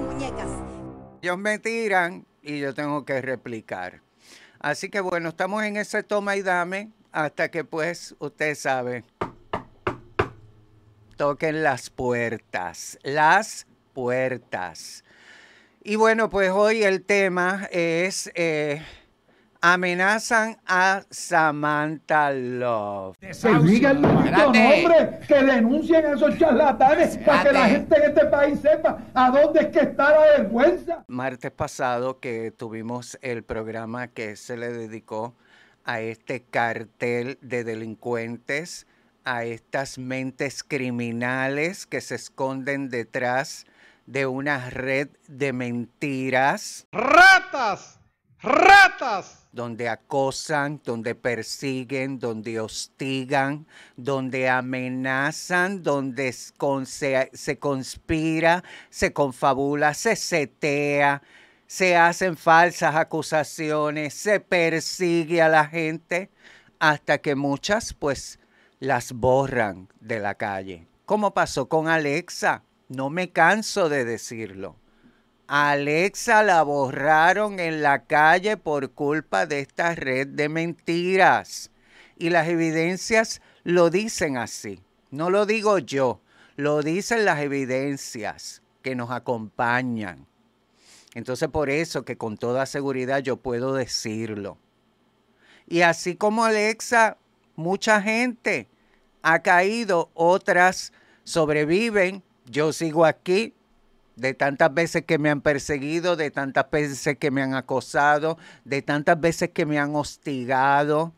muñecas. Ellos me tiran y yo tengo que replicar. Así que bueno, estamos en ese toma y dame hasta que pues usted sabe. Toquen las puertas, las puertas. Y bueno, pues hoy el tema es... Eh, amenazan a Samantha Love. Que pues los que denuncien a esos charlatanes para que la gente en este país sepa a dónde es que está la vergüenza. Martes pasado que tuvimos el programa que se le dedicó a este cartel de delincuentes, a estas mentes criminales que se esconden detrás de una red de mentiras. ¡Ratas! ratas. Donde acosan, donde persiguen, donde hostigan, donde amenazan, donde se, conspira, se confabula, se setea, se hacen falsas acusaciones, se persigue a la gente, hasta que muchas pues las borran de la calle. Como pasó con Alexa, no me canso de decirlo. Alexa la borraron en la calle por culpa de esta red de mentiras. Y las evidencias lo dicen así. No lo digo yo, lo dicen las evidencias que nos acompañan. Entonces por eso que con toda seguridad yo puedo decirlo. Y así como Alexa, mucha gente ha caído, otras sobreviven. Yo sigo aquí, de tantas veces que me han perseguido, de tantas veces que me han acosado, de tantas veces que me han hostigado,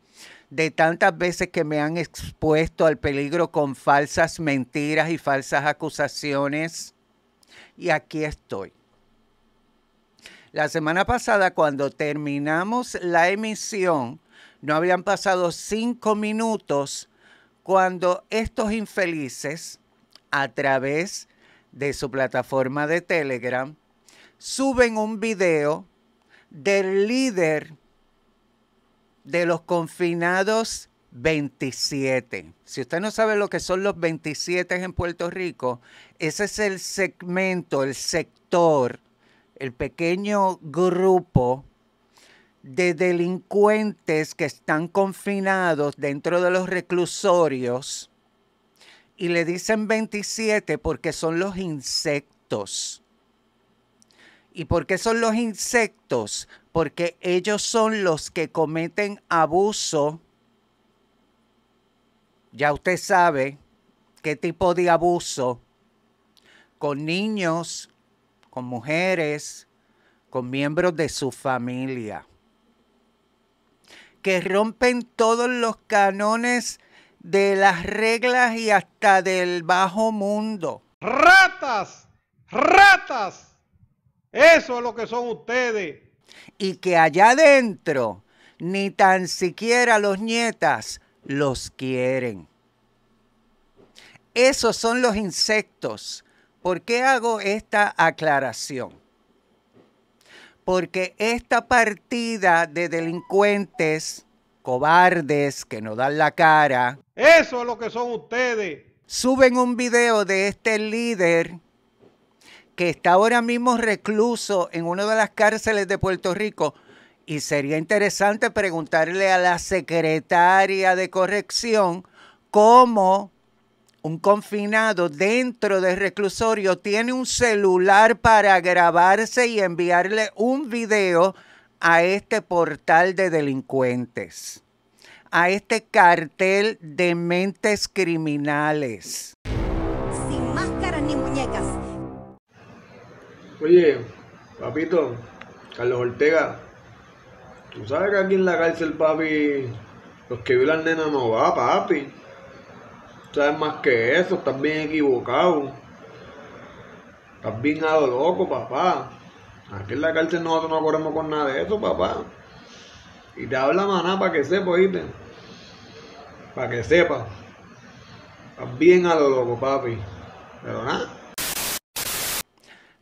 de tantas veces que me han expuesto al peligro con falsas mentiras y falsas acusaciones. Y aquí estoy. La semana pasada, cuando terminamos la emisión, no habían pasado cinco minutos cuando estos infelices, a través de de su plataforma de Telegram, suben un video del líder de los confinados 27. Si usted no sabe lo que son los 27 en Puerto Rico, ese es el segmento, el sector, el pequeño grupo de delincuentes que están confinados dentro de los reclusorios y le dicen 27 porque son los insectos. ¿Y por qué son los insectos? Porque ellos son los que cometen abuso. Ya usted sabe qué tipo de abuso. Con niños, con mujeres, con miembros de su familia. Que rompen todos los canones de las reglas y hasta del bajo mundo. Ratas, ratas. Eso es lo que son ustedes. Y que allá adentro ni tan siquiera los nietas los quieren. Esos son los insectos. ¿Por qué hago esta aclaración? Porque esta partida de delincuentes cobardes que no dan la cara. Eso es lo que son ustedes. Suben un video de este líder que está ahora mismo recluso en una de las cárceles de Puerto Rico. Y sería interesante preguntarle a la secretaria de corrección cómo un confinado dentro del reclusorio tiene un celular para grabarse y enviarle un video a este portal de delincuentes, a este cartel de mentes criminales. Sin máscaras ni muñecas. Oye, papito, Carlos Ortega, tú sabes que aquí en la cárcel, papi, los que violan nena no va, papi. Sabes más que eso, estás bien equivocado. Estás bien a loco, papá. Aquí en la cárcel nosotros no corremos con nada de eso, papá. Y te habla maná para que sepa, oíste. Para que sepa. bien a lo loco, papi. Pero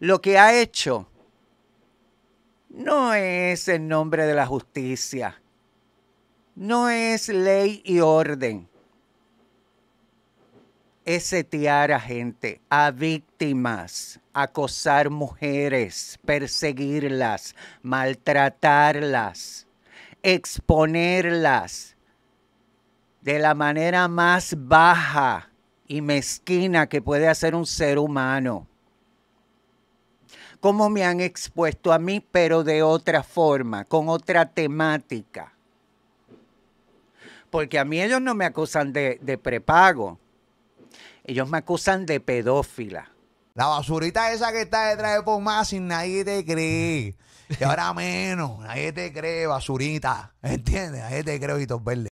Lo que ha hecho no es en nombre de la justicia. No es ley y orden es setear a gente, a víctimas, acosar mujeres, perseguirlas, maltratarlas, exponerlas de la manera más baja y mezquina que puede hacer un ser humano. Como me han expuesto a mí, pero de otra forma, con otra temática. Porque a mí ellos no me acusan de prepago ellos me acusan de pedófila. La basurita esa que está detrás de más nadie te cree. Y ahora menos, nadie te cree, basurita. ¿Entiendes? Nadie te cree, ojitos verdes.